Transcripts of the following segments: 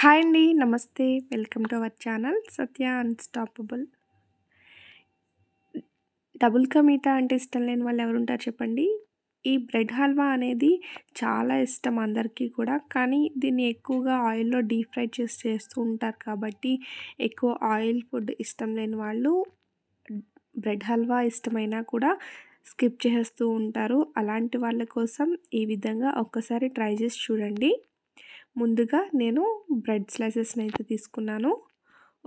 hi అండి నమస్తే welcome to our channel Satya unstoppable double కమీటా అంటే ఇష్టం లేని వాళ్ళు ఎవరు ఉంటారు చెప్పండి ఈ బ్రెడ్ హల్వా అనేది చాలా ఇష్టం అందరికీ కూడా కానీ దీన్ని ఎక్కువగా ఆయిల్లో డీప్ ఫ్రై చేసి చేస్తూ ఉంటారు కాబట్టి ఎక్కువ ఆయిల్ ఫుడ్ ఇష్టం లేని వాళ్ళు బ్రెడ్ హల్వా ఇష్టమైనా కూడా స్కిప్ చేస్తూ ఉంటారు అలాంటి వాళ్ళ కోసం ఈ విధంగా ఒక్కసారి ట్రై చేసి చూడండి ముందుగా నేను బ్రెడ్ స్లైసెస్ని అయితే తీసుకున్నాను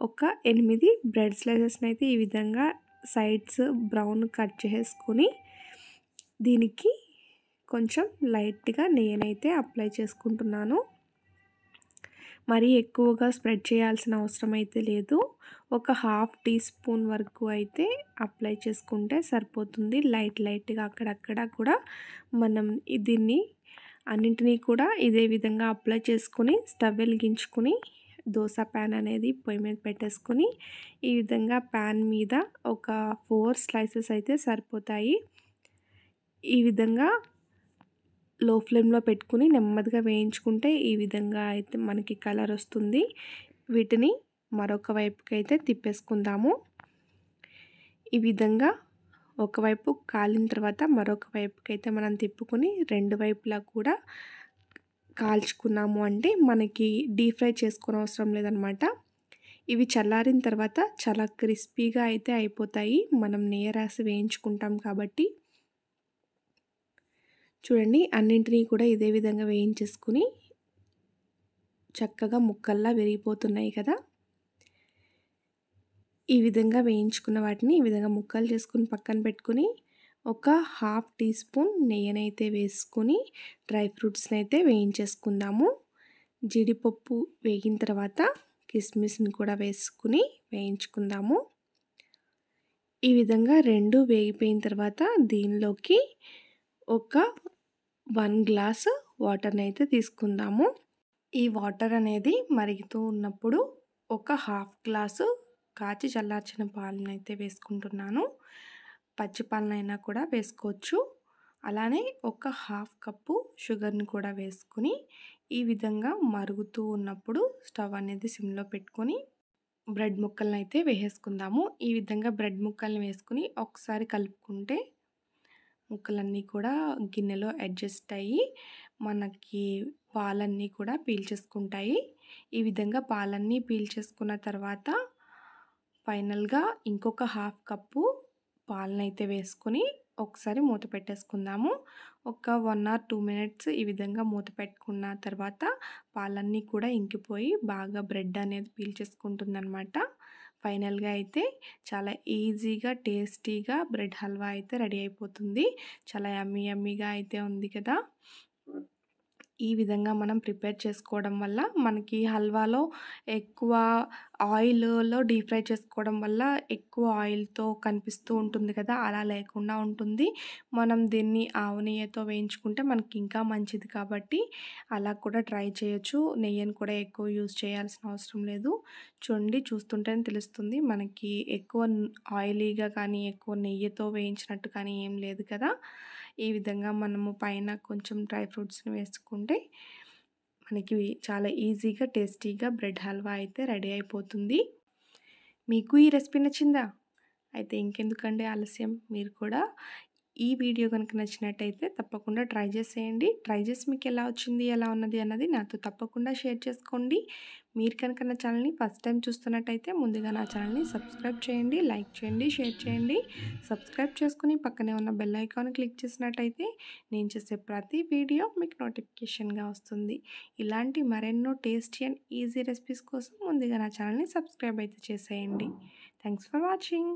ఒక ఎనిమిది బ్రెడ్ స్లైసెస్ని అయితే ఈ విధంగా సైడ్స్ బ్రౌన్ కట్ చేసుకొని దీనికి కొంచెం లైట్గా నేనైతే అప్లై చేసుకుంటున్నాను మరీ ఎక్కువగా స్ప్రెడ్ చేయాల్సిన అవసరం అయితే లేదు ఒక హాఫ్ టీ స్పూన్ వరకు అయితే అప్లై చేసుకుంటే సరిపోతుంది లైట్ లైట్గా అక్కడక్కడ కూడా మనం దీన్ని అన్నింటినీ కూడా ఇదే విధంగా అప్లై చేసుకుని స్టవ్ వెలిగించుకుని దోశ ప్యాన్ అనేది పొయ్యి మీద పెట్టేసుకుని ఈ విధంగా ప్యాన్ మీద ఒక ఫోర్ స్లైసెస్ అయితే సరిపోతాయి ఈ విధంగా లో ఫ్లేమ్లో పెట్టుకుని నెమ్మదిగా వేయించుకుంటే ఈ విధంగా అయితే మనకి కలర్ వస్తుంది వీటిని మరొక వైపుకి అయితే తిప్పేసుకుందాము ఈ విధంగా ఒకవైపు కాలిన తర్వాత మరొక వైపుకి అయితే మనం తిప్పుకొని రెండు వైపులా కూడా కాల్చుకున్నాము అంటే మనకి డీప్ ఫ్రై చేసుకుని అవసరం లేదనమాట ఇవి చల్లారిన తర్వాత చాలా క్రిస్పీగా అయితే అయిపోతాయి మనం నెయ్యి రాసి వేయించుకుంటాం కాబట్టి చూడండి అన్నింటినీ కూడా ఇదే విధంగా వేయించేసుకుని చక్కగా ముక్కల్లా విరిగిపోతున్నాయి కదా ఈ విధంగా వేయించుకున్న వాటిని ఈ విధంగా ముక్కలు చేసుకుని పక్కన పెట్టుకుని ఒక హాఫ్ టీ స్పూన్ నెయ్యనైతే వేసుకుని డ్రై ఫ్రూట్స్ని అయితే వేయించేసుకుందాము జీడిపప్పు వేగిన తర్వాత కిస్మిస్ని కూడా వేసుకుని వేయించుకుందాము ఈ విధంగా రెండు వేగిపోయిన తర్వాత దీనిలోకి ఒక వన్ గ్లాస్ వాటర్ని అయితే తీసుకుందాము ఈ వాటర్ అనేది మరుగుతూ ఉన్నప్పుడు ఒక హాఫ్ గ్లాసు కాచి చల్లార్చిన పాలనైతే వేసుకుంటున్నాను పచ్చి పాలనైనా కూడా వేసుకోవచ్చు అలానే ఒక హాఫ్ కప్పు షుగర్ని కూడా వేసుకుని ఈ విధంగా మరుగుతూ ఉన్నప్పుడు స్టవ్ అనేది సిమ్లో పెట్టుకొని బ్రెడ్ ముక్కలను అయితే వేసేసుకుందాము ఈ విధంగా బ్రెడ్ ముక్కల్ని వేసుకుని ఒకసారి కలుపుకుంటే ముక్కలన్నీ కూడా గిన్నెలో అడ్జస్ట్ అయ్యి మనకి పాలన్నీ కూడా పీల్చేసుకుంటాయి ఈ విధంగా పాలన్నీ పీల్చేసుకున్న తర్వాత ఫైనల్గా ఇంకొక హాఫ్ కప్పు పాలనైతే వేసుకొని ఒకసారి మూత పెట్టేసుకుందాము ఒక వన్ ఆర్ టూ మినిట్స్ ఈ విధంగా మూత పెట్టుకున్న తర్వాత పాలన్నీ కూడా ఇంకిపోయి బాగా బ్రెడ్ అనేది పీల్చేసుకుంటుందనమాట ఫైనల్గా అయితే చాలా ఈజీగా టేస్టీగా బ్రెడ్ హల్వా అయితే రెడీ అయిపోతుంది చాలా యమ్మీ యమ్మీగా అయితే ఉంది కదా ఈ విధంగా మనం ప్రిపేర్ చేసుకోవడం వల్ల మనకి హల్వాలో ఎక్కువ ఆయిల్లో డీప్ ఫ్రై చేసుకోవడం వల్ల ఎక్కువ ఆయిల్తో కనిపిస్తూ ఉంటుంది కదా అలా లేకుండా ఉంటుంది మనం దీన్ని ఆవు నెయ్యితో వేయించుకుంటే మనకి ఇంకా మంచిది కాబట్టి అలా కూడా ట్రై చేయొచ్చు నెయ్యిని కూడా ఎక్కువ యూజ్ చేయాల్సిన అవసరం లేదు చూడండి చూస్తుంటేనే తెలుస్తుంది మనకి ఎక్కువ ఆయిలీగా కానీ ఎక్కువ నెయ్యితో వేయించినట్టు కానీ ఏం లేదు కదా ఈ విధంగా మనము పైన కొంచెం డ్రై ఫ్రూట్స్ని వేసుకుంటే మనకి చాలా ఈజీగా టేస్టీగా బ్రెడ్ హల్వా అయితే రెడీ అయిపోతుంది మీకు ఈ రెసిపీ నచ్చిందా అయితే ఇంకెందుకండి ఆలస్యం మీరు కూడా ఈ వీడియో కనుక నచ్చినట్టయితే తప్పకుండా ట్రై చేసేయండి ట్రై చేసి మీకు ఎలా వచ్చింది ఎలా ఉన్నది అన్నది నాతో తప్పకుండా షేర్ చేసుకోండి మీరు కనుక నా ఛానల్ని ఫస్ట్ టైం చూస్తున్నట్టయితే ముందుగా నా ఛానల్ని సబ్స్క్రైబ్ చేయండి లైక్ చేయండి షేర్ చేయండి సబ్స్క్రైబ్ చేసుకుని పక్కనే ఉన్న బెల్ ఐకాన్ క్లిక్ చేసినట్టయితే నేను చేసే ప్రతి వీడియో మీకు నోటిఫికేషన్గా వస్తుంది ఇలాంటి మరెన్నో టేస్టీ అండ్ ఈజీ రెసిపీస్ కోసం ముందుగా నా ఛానల్ని సబ్స్క్రైబ్ అయితే చేసేయండి థ్యాంక్స్ ఫర్ వాచింగ్